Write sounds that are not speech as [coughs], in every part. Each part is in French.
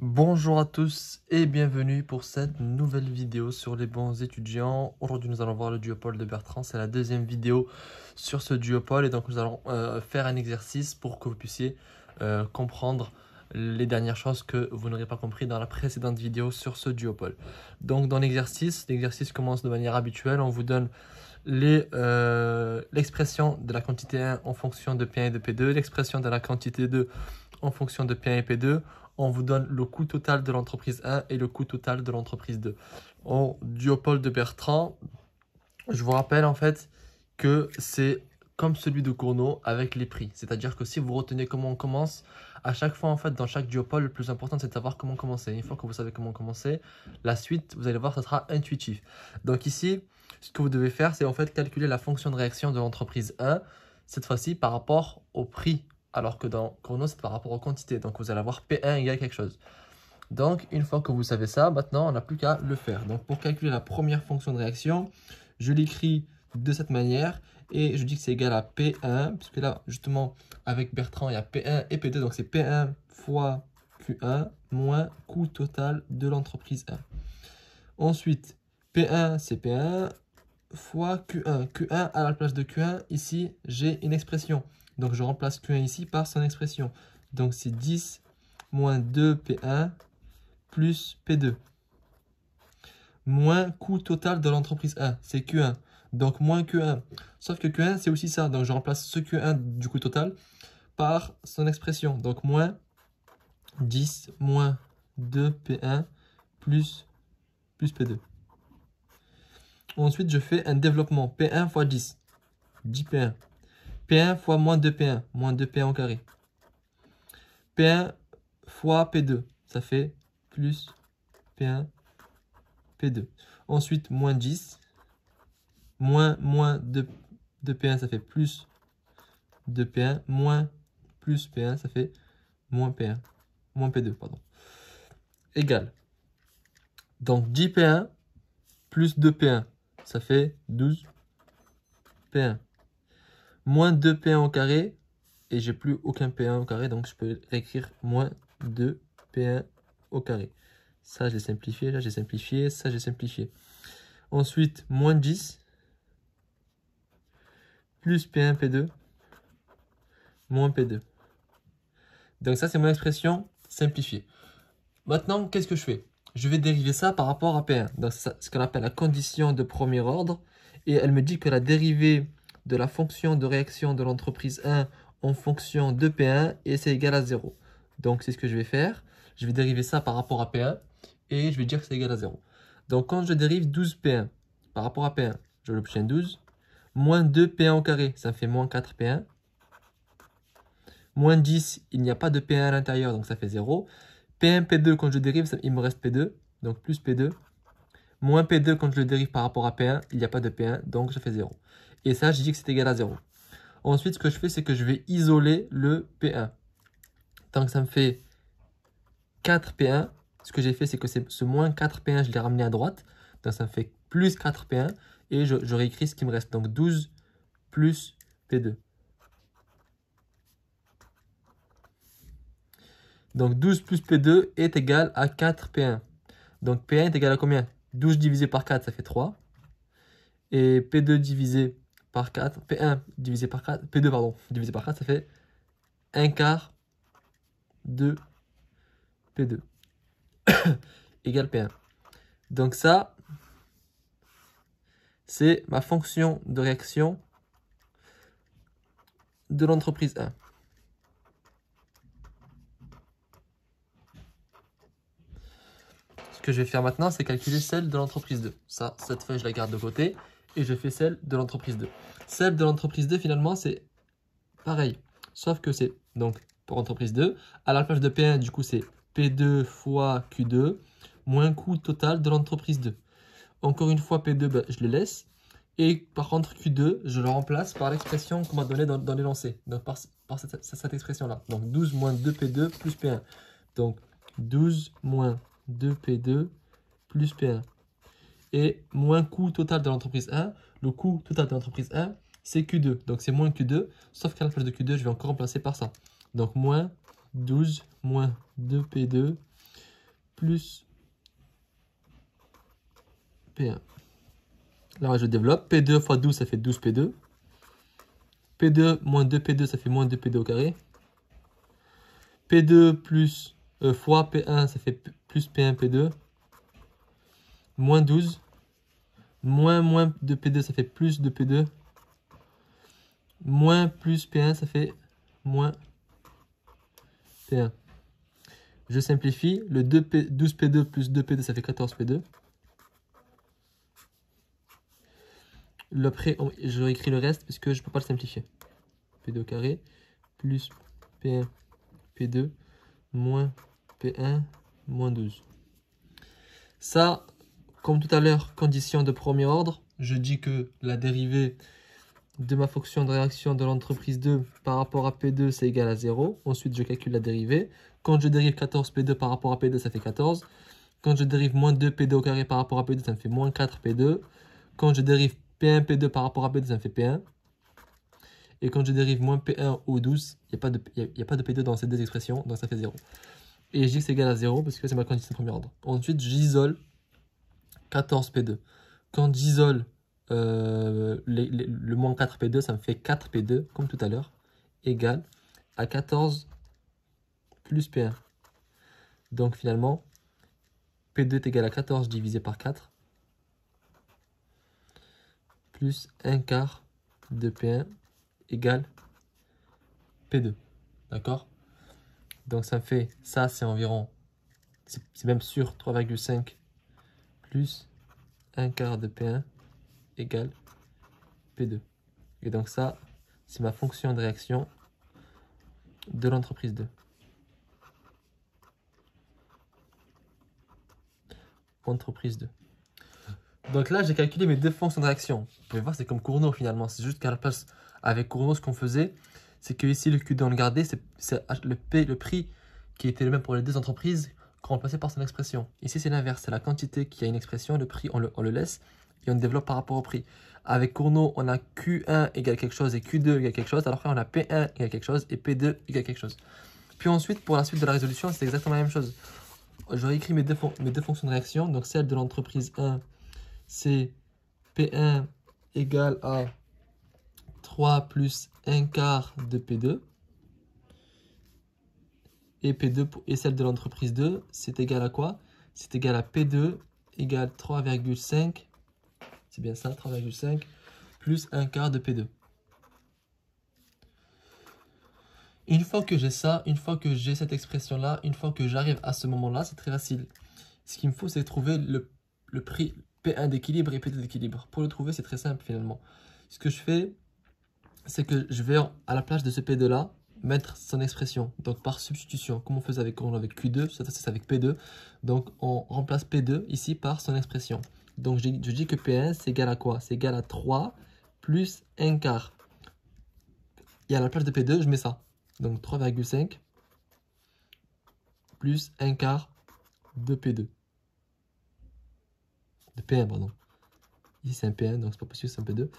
Bonjour à tous et bienvenue pour cette nouvelle vidéo sur les bons étudiants. Aujourd'hui nous allons voir le duopole de Bertrand, c'est la deuxième vidéo sur ce duopole et donc nous allons euh, faire un exercice pour que vous puissiez euh, comprendre les dernières choses que vous n'auriez pas compris dans la précédente vidéo sur ce duopole. Donc dans l'exercice, l'exercice commence de manière habituelle, on vous donne euh, l'expression de la quantité 1 en fonction de P1 et de P2, l'expression de la quantité 2 en fonction de P1 et P2, on vous donne le coût total de l'entreprise 1 et le coût total de l'entreprise 2. En duopole de Bertrand, je vous rappelle en fait que c'est comme celui de Cournot avec les prix. C'est-à-dire que si vous retenez comment on commence, à chaque fois en fait dans chaque duopole, le plus important c'est de savoir comment commencer. Une fois que vous savez comment commencer, la suite, vous allez voir, ça sera intuitif. Donc ici, ce que vous devez faire, c'est en fait calculer la fonction de réaction de l'entreprise 1, cette fois-ci par rapport au prix alors que dans Chrono, c'est par rapport aux quantités. Donc, vous allez avoir P1 égale quelque chose. Donc, une fois que vous savez ça, maintenant, on n'a plus qu'à le faire. Donc, pour calculer la première fonction de réaction, je l'écris de cette manière et je dis que c'est égal à P1, puisque là, justement, avec Bertrand, il y a P1 et P2, donc c'est P1 fois Q1 moins coût total de l'entreprise 1. Ensuite, P1, c'est P1 fois Q1. Q1 à la place de Q1, ici, j'ai une expression. Donc je remplace Q1 ici par son expression. Donc c'est 10 moins 2P1 plus P2. Moins coût total de l'entreprise 1, c'est Q1. Donc moins Q1. Sauf que Q1 c'est aussi ça. Donc je remplace ce Q1 du coût total par son expression. Donc moins 10 moins 2P1 plus, P2. Ensuite je fais un développement P1 fois 10. 10P1 P1 fois moins 2P1, moins 2P1 au carré. P1 fois P2, ça fait plus P1, P2. Ensuite, moins 10, moins, moins 2, 2P1, ça fait plus 2P1, moins plus P1, ça fait moins P1, moins P2, pardon. Égal. Donc 10P1 plus 2P1, ça fait 12P1 moins 2p 1 au carré, et j'ai plus aucun p1 au carré, donc je peux écrire moins 2p1 au carré. Ça, j'ai simplifié, là, j'ai simplifié, ça, j'ai simplifié. Ensuite, moins 10, plus p1, p2, moins p2. Donc ça, c'est mon expression simplifiée. Maintenant, qu'est-ce que je fais Je vais dériver ça par rapport à p1. Donc ce qu'on appelle la condition de premier ordre. Et elle me dit que la dérivée de la fonction de réaction de l'entreprise 1 en fonction de P1 et c'est égal à 0. Donc c'est ce que je vais faire. Je vais dériver ça par rapport à P1 et je vais dire que c'est égal à 0. Donc quand je dérive 12P1 par rapport à P1, je l'obtiens 12. Moins 2P1 au carré, ça fait moins 4P1. Moins 10, il n'y a pas de P1 à l'intérieur, donc ça fait 0. P1, P2, quand je dérive, il me reste P2, donc plus P2. Moins P2, quand je le dérive par rapport à P1, il n'y a pas de P1, donc ça fait 0. Et ça, je dis que c'est égal à 0. Ensuite, ce que je fais, c'est que je vais isoler le P1. Donc ça me fait 4P1. Ce que j'ai fait, c'est que ce moins 4P1, je l'ai ramené à droite. Donc ça me fait plus 4P1. Et je, réécris ce qui me reste. Donc 12 plus P2. Donc 12 plus P2 est égal à 4P1. Donc P1 est égal à combien 12 divisé par 4, ça fait 3. Et P2 divisé 4, P1 divisé par 4, P2 pardon, divisé par 4, ça fait 1 quart de P2 [coughs] égale P1. Donc ça, c'est ma fonction de réaction de l'entreprise 1. Ce que je vais faire maintenant, c'est calculer celle de l'entreprise 2. Ça, cette feuille, je la garde de côté et je fais celle de l'entreprise 2. Celle de l'entreprise 2, finalement, c'est pareil, sauf que c'est donc pour entreprise 2. À la de P1, du coup, c'est P2 fois Q2 moins coût total de l'entreprise 2. Encore une fois, P2, ben, je le laisse. Et par contre, Q2, je le remplace par l'expression qu'on m'a donnée dans, dans donc par, cette expression-là. Donc 12 moins 2P2 plus P1. Donc 12 moins 2P2 plus P1 et moins coût total de l'entreprise 1. Le coût total de l'entreprise 1, c'est Q2. Donc c'est moins Q2, sauf qu'à la place de Q2, je vais encore remplacer par ça. Donc moins 12 moins 2P2 plus P1. Là, je développe. P2 fois 12, ça fait 12P2. P2 moins 2P2, ça fait moins 2P2 au carré. P2 plus euh, fois P1, ça fait plus P1, P2 moins 12. Moins moins de P2, ça fait plus 2 P2. Moins plus P1, ça fait moins P1. Je simplifie. Le 2P, 12P2 plus 2P2, ça fait 14P2. Le pré, je réécris le reste puisque je ne peux pas le simplifier. P2 carré plus P1, P2, moins P1, moins 12. Ça, comme tout à l'heure, condition de premier ordre, je dis que la dérivée de ma fonction de réaction de l'entreprise 2 par rapport à P2, c'est égal à 0. Ensuite, je calcule la dérivée. Quand je dérive 14P2 par rapport à P2, ça fait 14. Quand je dérive moins 2P2 au carré par rapport à P2, ça me fait moins 4P2. Quand je dérive P1, P2 par rapport à P2, ça me fait P1. Et quand je dérive moins P1 ou 12, il n'y a, pas de, a pas de P2 dans ces deux expressions, donc ça fait 0. Et je dis que c'est égal à 0 parce que c'est ma condition de premier ordre. Ensuite, j'isole 14 P2. Quand j'isole euh, le moins 4 P2, ça me fait 4 P2, comme tout à l'heure, égal à 14 plus P1. Donc finalement, P2 est égal à 14 divisé par 4, plus 1 quart de P1 égale P2. D'accord Donc ça me fait, ça c'est environ, c'est même sur 3,5 plus un quart de P1 égale P2. Et donc ça, c'est ma fonction de réaction de l'entreprise 2. Entreprise 2. Donc là, j'ai calculé mes deux fonctions de réaction. Vous pouvez voir, c'est comme Cournot finalement. C'est juste qu'à la place, avec Cournot, ce qu'on faisait, c'est que ici, le Q2, on le gardait. C'est le, le prix qui était le même pour les deux entreprises remplacé par son expression. Ici, c'est l'inverse, c'est la quantité qui a une expression, le prix, on le, laisse et on développe par rapport au prix. Avec Cournot, on a Q1 égale quelque chose et Q2 égale quelque chose, alors qu'on a P1 égale quelque chose et P2 égale quelque chose. Puis ensuite, pour la suite de la résolution, c'est exactement la même chose. J'aurais écrit mes deux, mes deux fonctions de réaction, donc celle de l'entreprise 1, c'est P1 égale à 3 plus 1 quart de P2 et P2 et celle de l'entreprise 2, c'est égal à quoi C'est égal à P2 égale 3,5, c'est bien ça, 3,5, plus un quart de P2. Une fois que j'ai ça, une fois que j'ai cette expression-là, une fois que j'arrive à ce moment-là, c'est très facile. Ce qu'il me faut, c'est trouver le, le, prix P1 d'équilibre et P2 d'équilibre. Pour le trouver, c'est très simple finalement. Ce que je fais, c'est que je vais à la place de ce P2-là, mettre son expression. Donc par substitution, comme on faisait avec, on avec Q2, c'est avec P2. Donc on remplace P2 ici par son expression. Donc je, dis que P1 c'est égal à quoi C'est égal à 3 plus 1 quart. Et à la place de P2, je mets ça. Donc 3,5 plus 1 quart de P2. De P1, pardon. Ici c'est un P1, donc c'est pas possible, c'est un P2. ok,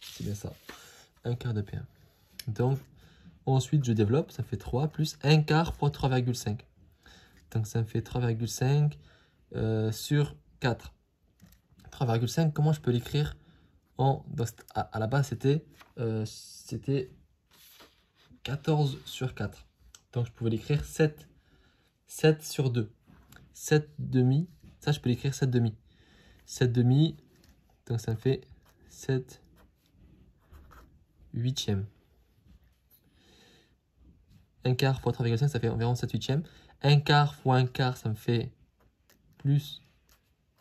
c'est bien ça quart de P1. Donc, ensuite, je développe, ça fait 3 plus 1 quart fois 3,5. Donc, ça me fait 3,5 euh, sur 4. 3,5, comment je peux l'écrire en, à, la base, c'était euh, 14 sur 4. Donc, je pouvais l'écrire 7, 7 sur 2. 7 demi, ça, je peux l'écrire 7 demi. 7 demi, donc ça me fait 7 huitième. Un quart fois 3,5, ça fait environ 7 huitièmes. 1 quart fois 1 quart, ça me fait plus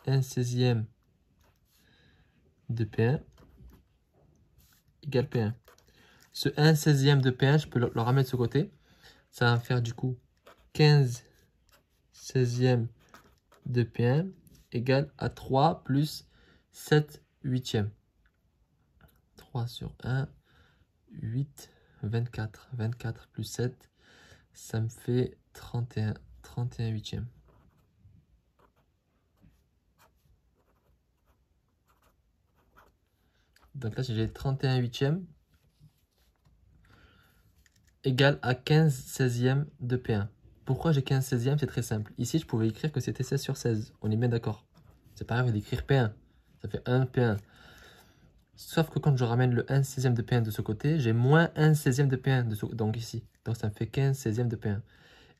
1 seizième de P1 égale P1. Ce 1 seizième de P1, je peux le, ramener de ce côté. Ça va me faire du coup 15 16e de P1 égale à 3 plus 7 huitièmes. 3 sur 1 8, 24. 24 plus 7, ça me fait 31, 31 huitièmes. Donc là, j'ai 31 huitièmes égale à 15 16e de P1. Pourquoi j'ai 15 16e C'est très simple. Ici, je pouvais écrire que c'était 16 sur 16. On est bien d'accord. C'est pareil, d'écrire P1. Ça fait 1 P1. Sauf que quand je ramène le 1 16e de P1 de ce côté, j'ai moins 1 16e de P1, de ce... donc ici. Donc ça me fait 15 16e de P1.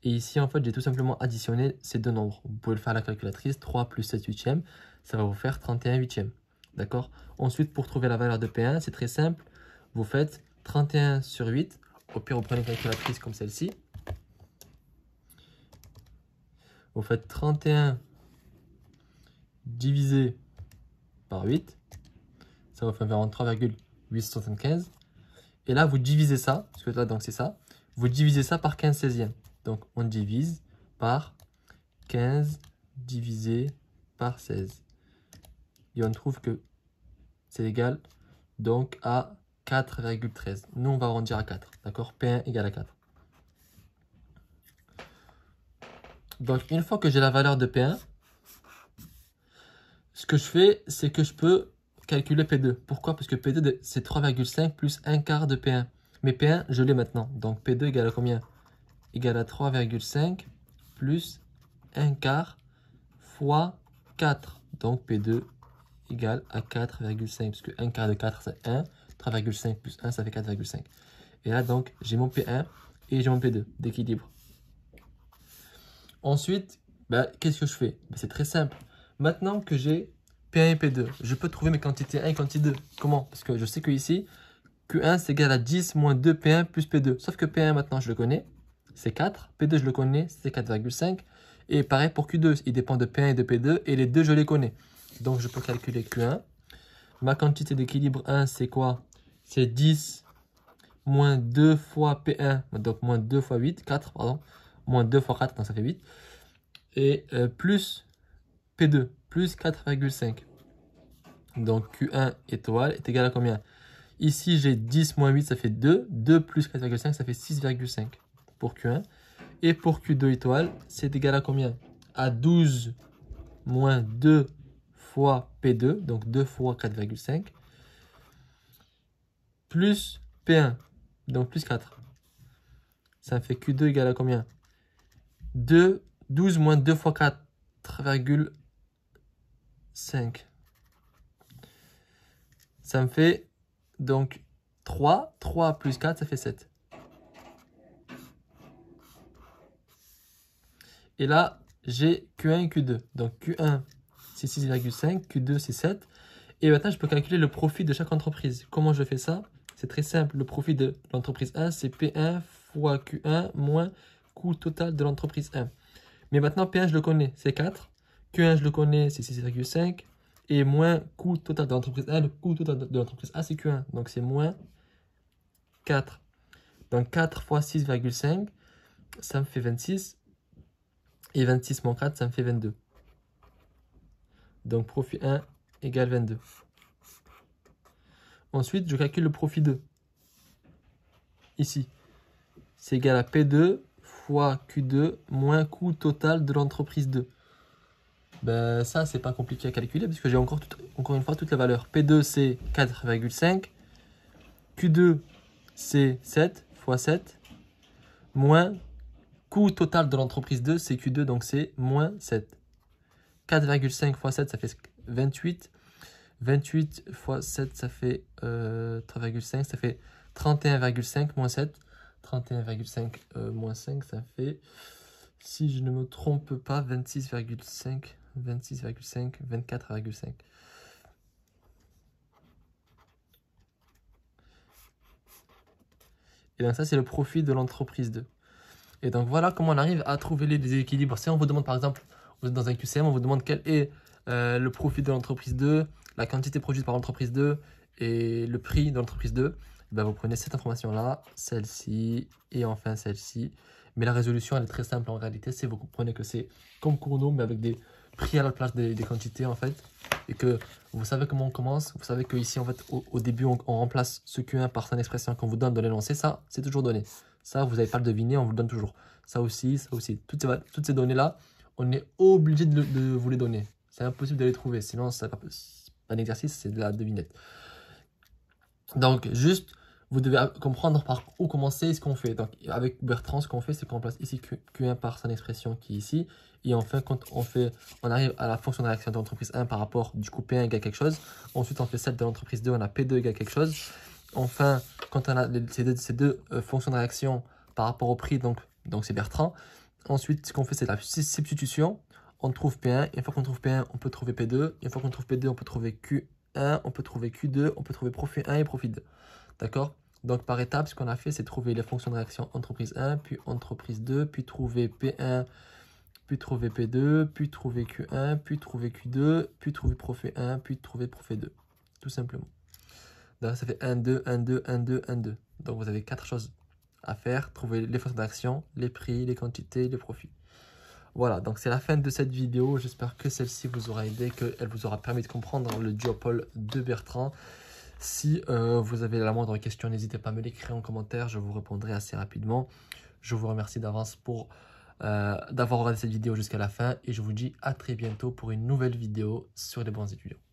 Et ici, en fait, j'ai tout simplement additionné ces deux nombres. Vous pouvez le faire à la calculatrice, 3 plus 7 huitièmes, ça va vous faire 31 8 D'accord Ensuite, pour trouver la valeur de P1, c'est très simple. Vous faites 31 sur 8. Au pire, vous prenez une calculatrice comme celle-ci. Vous faites 31 divisé par 8 environ 3,875. Et là, vous divisez ça, parce que là, donc c'est ça, vous divisez ça par 15 16e. Donc, on divise par 15 divisé par 16. Et on trouve que c'est égal donc à 4,13. Nous, on va arrondir à 4, d'accord P1 égale à 4. Donc, une fois que j'ai la valeur de P1, ce que je fais, c'est que je peux calculer P2. Pourquoi Parce que P2, c'est 3,5 plus 1 quart de P1. Mais P1, je l'ai maintenant. Donc P2 égale à combien Égale à 3,5 plus 1 quart fois 4. Donc P2 égale à 4,5. Parce que 1 quart de 4, c'est 1. 3,5 plus 1, ça fait 4,5. Et là, donc, j'ai mon P1 et j'ai mon P2 d'équilibre. Ensuite, bah, qu'est-ce que je fais bah, C'est très simple. Maintenant que j'ai P1 et P2. Je peux trouver mes quantités 1 et quantité 2. Comment Parce que je sais que ici, Q1 c'est égal à 10 moins 2 P1 plus P2. Sauf que P1 maintenant je le connais, c'est 4. P2 je le connais, c'est 4,5. Et pareil pour Q2, il dépend de P1 et de P2 et les deux je les connais. Donc je peux calculer Q1. Ma quantité d'équilibre 1 c'est quoi C'est 10 moins 2 fois P1, donc moins 2 fois 8, 4 pardon, moins 2 fois 4, ça fait 8. Et euh, plus P2. 4,5. Donc Q1 étoile est égal à combien Ici, j'ai 10 moins 8, ça fait 2. 2 plus 4,5, ça fait 6,5 pour Q1. Et pour Q2 étoile, c'est égal à combien À 12 moins 2 fois P2, donc 2 fois 4,5, plus P1, donc plus 4. Ça fait Q2 égal à combien 2, 12 moins 2 fois 4,5. 5. Ça me fait donc 3. 3 plus 4, ça fait 7. Et là, j'ai Q1 et Q2. Donc Q1, c'est 6,5. Q2, c'est 7. Et maintenant, je peux calculer le profit de chaque entreprise. Comment je fais ça C'est très simple. Le profit de l'entreprise 1, c'est P1 fois Q1 moins coût total de l'entreprise 1. Mais maintenant, P1, je le connais, c'est 4. Q1, je le connais, c'est 6,5. Et moins coût total de l'entreprise A, le coût total de l'entreprise A, c'est Q1. Donc c'est moins 4. Donc 4 fois 6,5, ça me fait 26. Et 26 moins 4, ça me fait 22. Donc profit 1 égale 22. Ensuite, je calcule le profit 2. Ici. C'est égal à P2 fois Q2 moins coût total de l'entreprise 2. Ben, ça c'est pas compliqué à calculer puisque j'ai encore, encore une fois toute la valeur. P2 c'est 4,5, Q2 c'est 7 fois 7, moins coût total de l'entreprise 2 c'est Q2 donc c'est moins 7. 4,5 fois 7 ça fait 28, 28 fois 7 ça fait 3,5, euh, ça fait 31,5 moins 7, 31,5 euh, moins 5 ça fait si je ne me trompe pas, 26,5. 26,5, 24,5. Et donc ça, c'est le profit de l'entreprise 2. Et donc voilà comment on arrive à trouver les déséquilibres. Si on vous demande par exemple, vous êtes dans un QCM, on vous demande quel est euh, le profit de l'entreprise 2, la quantité produite par l'entreprise 2 et le prix de l'entreprise 2, eh ben, vous prenez cette information-là, celle-ci et enfin celle-ci. Mais la résolution, elle est très simple en réalité. C'est vous comprenez que c'est comme Cournot, mais avec des pris à la place des, quantités en fait. Et que vous savez comment on commence, vous savez que ici en fait au, début on, remplace ce Q1 par son expression qu'on vous donne de l'énoncé, ça c'est toujours donné. Ça vous n'avez pas le deviner, on vous donne toujours. Ça aussi, ça aussi. Toutes ces, toutes ces données là, on est obligé de, vous les donner. C'est impossible de les trouver, sinon c'est pas, un exercice, c'est de la devinette. Donc juste, vous devez comprendre par où commencer ce qu'on fait. Donc avec Bertrand, ce qu'on fait, c'est qu'on remplace ici Q1 par son expression qui est ici et enfin, quand on, fait, on arrive à la fonction de réaction de l'entreprise 1 par rapport, du coup, P1 égale quelque chose. Ensuite, on fait celle de l'entreprise 2, on a P2 égale quelque chose. Enfin, quand on a ces deux, ces deux euh, fonctions de réaction par rapport au prix, donc c'est Bertrand. Ensuite, ce qu'on fait, c'est la substitution. On trouve P1. Et une fois qu'on trouve P1, on peut trouver P2. Et une fois qu'on trouve P2, on peut trouver Q1, on peut trouver Q2, on peut trouver profit 1 et profit 2. D'accord donc par étapes, ce qu'on a fait, c'est trouver les fonctions de réaction entreprise 1, puis entreprise 2, puis trouver P1, puis trouver P2, puis trouver Q1, puis trouver Q2, puis trouver Profit 1, puis trouver Profit 2. Tout simplement. Donc ça fait 1, 2, 1, 2, 1, 2, 1, 2. Donc vous avez quatre choses à faire. Trouver les forces d'action, les prix, les quantités, les profits. Voilà, donc c'est la fin de cette vidéo. J'espère que celle-ci vous aura aidé, qu'elle vous aura permis de comprendre le duopole de Bertrand. Si euh, vous avez la moindre question, n'hésitez pas à me l'écrire en commentaire. Je vous répondrai assez rapidement. Je vous remercie d'avance pour euh, d'avoir regardé cette vidéo jusqu'à la fin. Et je vous dis à très bientôt pour une nouvelle vidéo sur les bons étudiants.